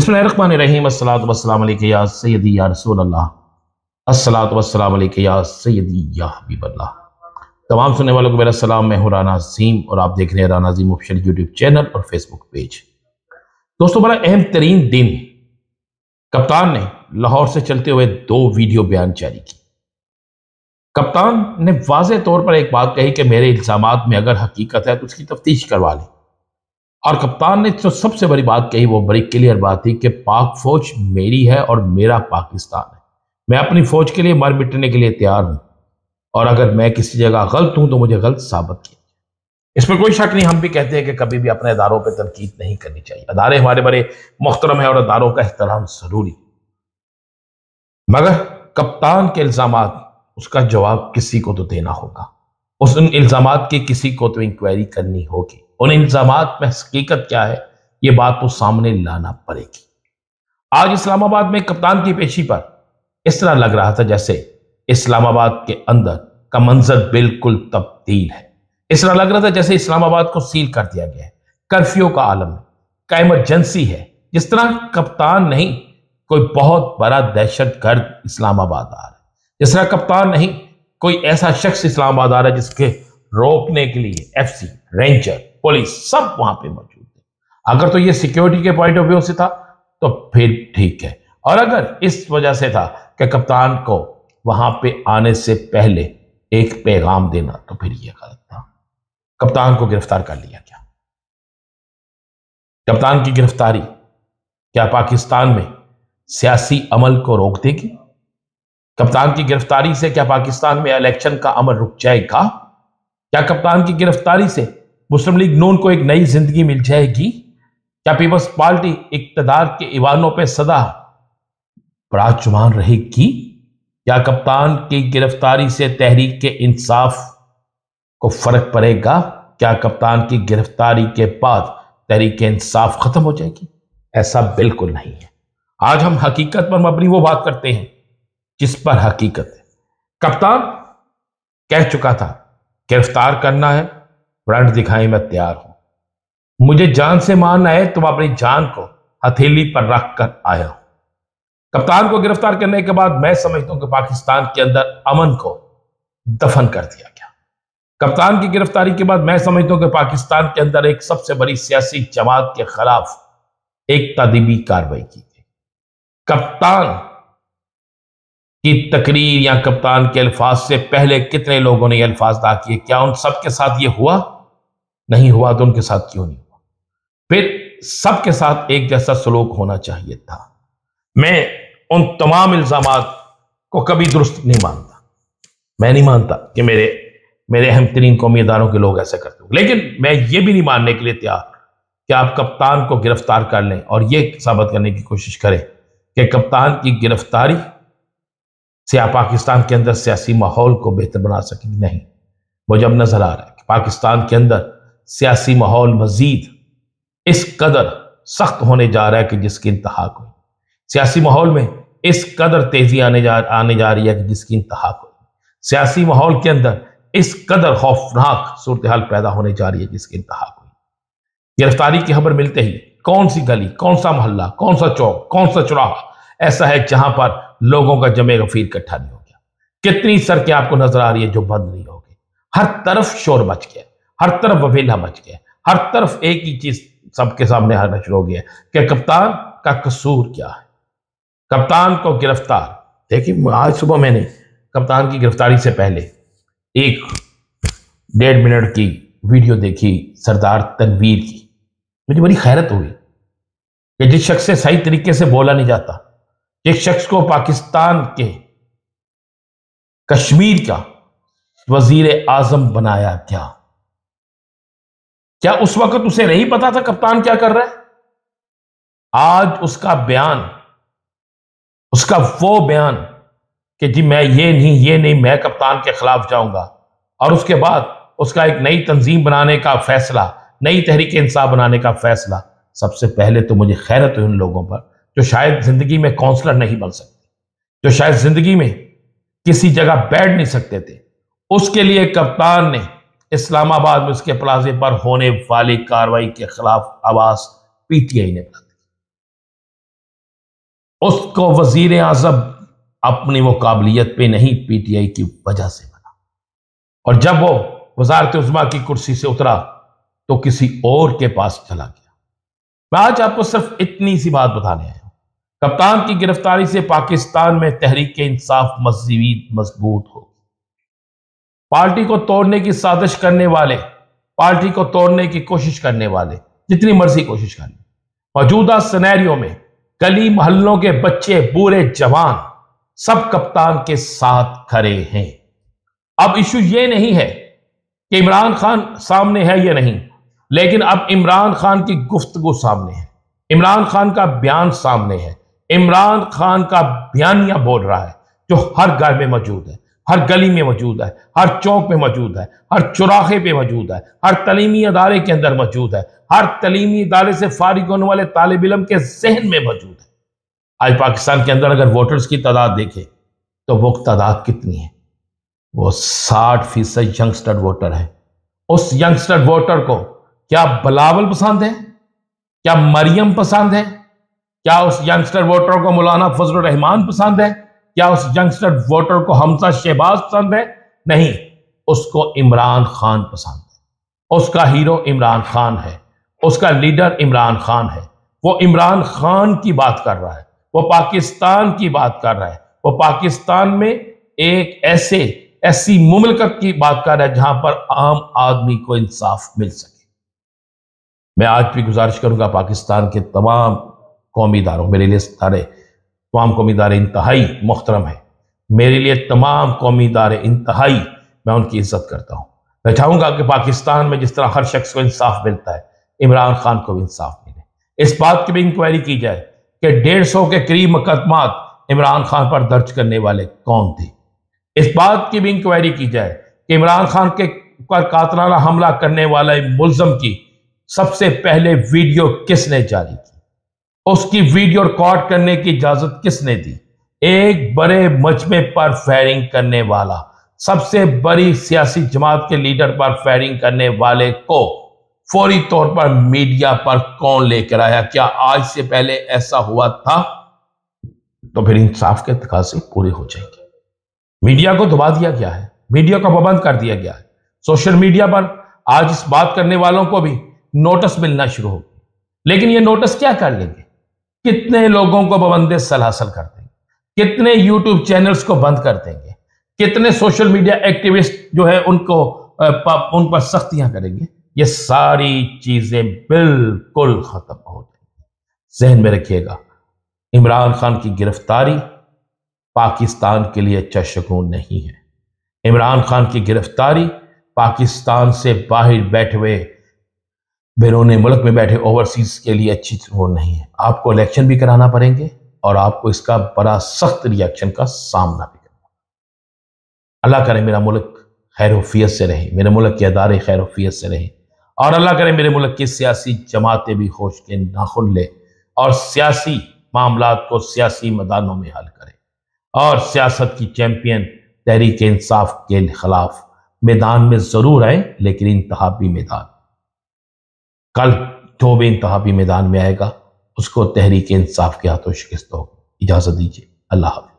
सैदी या रसूल या सैदी तमाम सुनने वालों को मेरा सलाम मैं हूँ राना अजीम और आप देख रहे हैं Rana Azim official YouTube channel और फेसबुक पेज दोस्तों बड़ा अहम तरीन दिन कप्तान ने लाहौर से चलते हुए दो वीडियो बयान जारी की कप्तान ने वाज तौर पर एक बात कही कि मेरे इल्ज़ाम में अगर हकीकत है तो उसकी तफ्तीश करवा लें और कप्तान ने जो सबसे बड़ी बात कही वो बड़ी क्लियर बात थी कि पाक फौज मेरी है और मेरा पाकिस्तान है मैं अपनी फौज के लिए मर मिटने के लिए तैयार हूं और अगर मैं किसी जगह गलत हूं तो मुझे गलत साबित किया इसमें कोई शक नहीं हम भी कहते हैं कि कभी भी अपने अदारों पर तनकीद नहीं करनी चाहिए अदारे हमारे बड़े मोहतरम है और अदारों का एहतराम ज़रूरी मगर कप्तान के इल्ज़ाम उसका जवाब किसी को तो देना होगा उस इल्ज़ाम की किसी को तो इंक्वायरी करनी होगी उन इंतजाम में हकीकत क्या है ये बात तो सामने लाना पड़ेगी आज इस्लामाबाद में कप्तान की पेशी पर इस तरह लग रहा था जैसे इस्लामाबाद के अंदर का मंजर बिल्कुल तब्दील है इस तरह लग रहा था जैसे इस्लामाबाद को सील कर दिया गया है कर्फ्यू का आलम है का इमरजेंसी है जिस तरह कप्तान नहीं कोई बहुत बड़ा दहशत गर्द इस्लामाबाद आ रहा है जिस तरह कप्तान नहीं कोई ऐसा शख्स इस्लामाबाद आ रहा है जिसके रोकने के लिए एफसी रेंजर पुलिस सब वहां पे मौजूद है अगर तो ये सिक्योरिटी के पॉइंट ऑफ व्यू से था तो फिर ठीक है और अगर इस वजह से था कि कप्तान को वहां पे आने से पहले एक पैगाम देना तो फिर यह गलत था कप्तान को गिरफ्तार कर लिया क्या कप्तान की गिरफ्तारी क्या पाकिस्तान में सियासी अमल को रोक देगी कप्तान की गिरफ्तारी से क्या पाकिस्तान में इलेक्शन का अमल रुक जाएगा क्या कप्तान की गिरफ्तारी से मुस्लिम लीग नून को एक नई जिंदगी मिल जाएगी क्या पीपल्स पार्टी इकतदार के इवानों पर सदा प्राचमान रहेगी क्या कप्तान की गिरफ्तारी से तहरीक के इंसाफ को फर्क पड़ेगा क्या कप्तान की गिरफ्तारी के बाद तहरीक इंसाफ खत्म हो जाएगी ऐसा बिल्कुल नहीं है आज हम हकीकत पर मबनी वो बात करते हैं जिस पर हकीकत है कप्तान कह चुका था गिरफ्तार करना है व्रण दिखाई मैं तैयार हूं मुझे जान से मारना है तुम अपनी जान को हथेली पर रख कर आया हूं कप्तान को गिरफ्तार करने के बाद मैं समझता हूं कि पाकिस्तान के अंदर अमन को दफन कर दिया गया कप्तान की गिरफ्तारी के बाद मैं समझता हूं कि पाकिस्तान के अंदर एक सबसे बड़ी सियासी जमात के खिलाफ एक तदीबी कार्रवाई की गई कप्तान की तकरीर या कप्तान के अल्फाज से पहले कितने लोगों ने अल्फाज अदा किए क्या उन सबके साथ ये हुआ नहीं हुआ तो उनके साथ क्यों नहीं हुआ फिर सबके साथ एक जैसा सलूक होना चाहिए था मैं उन तमाम इल्ज़ाम को कभी दुरुस्त नहीं मानता मैं नहीं मानता कि मेरे मेरे अहम तरीन कौमी इदारों के लोग ऐसा करते हो लेकिन मैं ये भी नहीं मानने के लिए तैयार कि आप कप्तान को गिरफ्तार कर लें और ये साबित करने की कोशिश करें कि कप्तान की गिरफ्तारी से आप पाकिस्तान के अंदर सियासी माहौल को बेहतर बना सकेंगे नहीं मुझे अब नज़र आ रहा है कि पाकिस्तान के अंदर सियासी माहौल मजीद इस कदर सख्त होने जा रहा है कि जिसकी इंतहा को सियासी माहौल में इस कदर तेज़ी आने जा आने जा रही है कि जिसकी इंतहा को सियासी माहौल के अंदर इस कदर खौफनाक सूरत हाल पैदा होने जा रही है जिसकी इंतहा को गिरफ्तारी की खबर मिलते ही कौन सी गली कौन सा मोहल्ला कौन सा चौक कौन सा चौराहा ऐसा है जहां पर लोगों का जमे गफीर इकट्ठा नहीं हो गया कितनी सड़कें आपको नजर आ रही है जो बंद नहीं हो गई हर तरफ शोर मच गया हर तरफ ववेला मच गया हर तरफ एक ही चीज सबके सामने आना शुरू हो गया कि कप्तान का कसूर क्या है कप्तान को गिरफ्तार देखिए आज सुबह मैंने कप्तान की गिरफ्तारी से पहले एक डेढ़ मिनट की वीडियो देखी सरदार तनवीर की मुझे बड़ी खैरत हुई कि जिस शख्स से सही तरीके से बोला नहीं जाता जिस शख्स को पाकिस्तान के कश्मीर का वजीर आजम बनाया गया क्या उस वक्त उसे नहीं पता था कप्तान क्या कर रहा है आज उसका बयान उसका वो बयान कि जी मैं ये नहीं ये नहीं मैं कप्तान के खिलाफ जाऊंगा और उसके बाद उसका एक नई तंजीम बनाने का फैसला नई तहरीक इंसाफ बनाने का फैसला सबसे पहले तो मुझे खैरत हुई उन लोगों पर जो शायद ज़िंदगी में काउंसलर नहीं बन सकते जो शायद ज़िंदगी में किसी जगह बैठ नहीं सकते थे उसके लिए कप्तान ने इस्लामाबाद में उसके प्लाजे पर होने वाली कार्रवाई के खिलाफ आवाज पीटीआई ने उसको वजीर आजम अपनी वो काबिलियत पे नहीं पीटीआई की वजह से बना और जब वो वजारत उजमा की कुर्सी से उतरा तो किसी और के पास चला गया मैं आज आपको सिर्फ इतनी सी बात बताने आया कप्तान की गिरफ्तारी से पाकिस्तान में तहरीक इंसाफ मजीद मजबूत होगी पार्टी को तोड़ने की साजिश करने वाले पार्टी को तोड़ने की कोशिश करने वाले जितनी मर्जी कोशिश कर मौजूदा सिनेरियो में गली मोहल्लों के बच्चे बूढ़े जवान सब कप्तान के साथ खड़े हैं अब इशू ये नहीं है कि इमरान खान सामने है या नहीं लेकिन अब इमरान खान की गुफ्तगु सामने है इमरान खान का बयान सामने है इमरान खान का बयानिया बोल रहा है जो हर घर में मौजूद है हर गली में मौजूद है हर चौक में मौजूद है हर चौराहे पे मौजूद है हर तलीमी अदारे के अंदर मौजूद है हर तलीमी अदारे से फारिग होने वाले तालब इलम के जहन में मौजूद है आज पाकिस्तान के अंदर अगर वोटर्स की तादाद देखें तो वो तादाद कितनी है वो साठ फीसद यंगस्टर वोटर है उस यंगस्टर वोटर को क्या बलावल पसंद है क्या मरियम पसंद है क्या उस यंगस्टर वोटर को मौलाना फजल रहमान पसंद है क्या उस यंगस्टर वोटर को हमसा शहबाज पसंद है नहीं उसको इमरान खान पसंद है उसका हीरो इमरान खान है उसका लीडर इमरान खान है वो इमरान खान की बात कर रहा है वो पाकिस्तान की बात कर रहा है वो पाकिस्तान में एक ऐसे ऐसी मुमलकत की बात कर रहा है जहां पर आम आदमी को इंसाफ मिल सके मैं आज भी गुजारिश करूंगा पाकिस्तान के तमाम कौमी दारों मेरे लिए सारे तमाम कौमी इदारे इंतहाई मोहतरम है मेरे लिए तमाम कौमी दार इंतहाई मैं उनकी इज्जत करता हूँ मैं चाहूँगा कि पाकिस्तान में जिस तरह हर शख्स को इंसाफ मिलता है इमरान खान को भी इंसाफ मिले इस बात की भी इंक्वायरी की जाए कि डेढ़ सौ के करीब मुकदमात इमरान खान पर दर्ज करने वाले कौन थे इस बात की भी इंक्वायरी की जाए कि इमरान खान के पर कातलाना हमला करने वाले मुलजम की सबसे पहले वीडियो किसने जारी की उसकी वीडियो रिकॉर्ड करने की इजाजत किसने दी एक बड़े मजमे पर फायरिंग करने वाला सबसे बड़ी सियासी जमात के लीडर पर फायरिंग करने वाले को फौरी तौर पर मीडिया पर कौन लेकर आया क्या आज से पहले ऐसा हुआ था तो फिर इंसाफ के तकाजे पूरे हो जाएंगे मीडिया को दबा दिया गया है मीडिया को पाबंद कर दिया गया है सोशल मीडिया पर आज इस बात करने वालों को भी नोटिस मिलना शुरू हो लेकिन ये नोटिस क्या कर लेंगे कितने लोगों को बबंदे सल हासिल कर देंगे कितने यूट्यूब चैनल्स को बंद कर देंगे कितने सोशल मीडिया एक्टिविस्ट जो है उनको उन पर सख्तियां करेंगे ये सारी चीजें बिल्कुल खत्म हो जाएंगी जहन में रखिएगा इमरान खान की गिरफ्तारी पाकिस्तान के लिए अच्छा शकून नहीं है इमरान खान की गिरफ्तारी पाकिस्तान से बाहर बैठे हुए बैरून मुल्क में बैठे ओवरसीज के लिए अच्छी वो नहीं है आपको इलेक्शन भी कराना पड़ेंगे और आपको इसका बड़ा सख्त रिएक्शन का सामना भी करना अल्लाह करे मेरा मुल्क खैर वफियत से रहे मेरे मुल्क के अदारे खैर वफियत से रहे और अल्लाह करे मेरे मुल्क की सियासी जमातें भी होश के नाखुन ले और सियासी मामला को सियासी मैदानों में हल करें और सियासत की चैम्पियन तहरीक इंसाफ के खिलाफ मैदान में ज़रूर आए लेकिन इंतहा मैदान कल जो भी इंतहा मैदान में आएगा उसको तहरीक इंसाफ के हाथों शिकस्त होगी इजाज़त दीजिए अल्लाह हाफि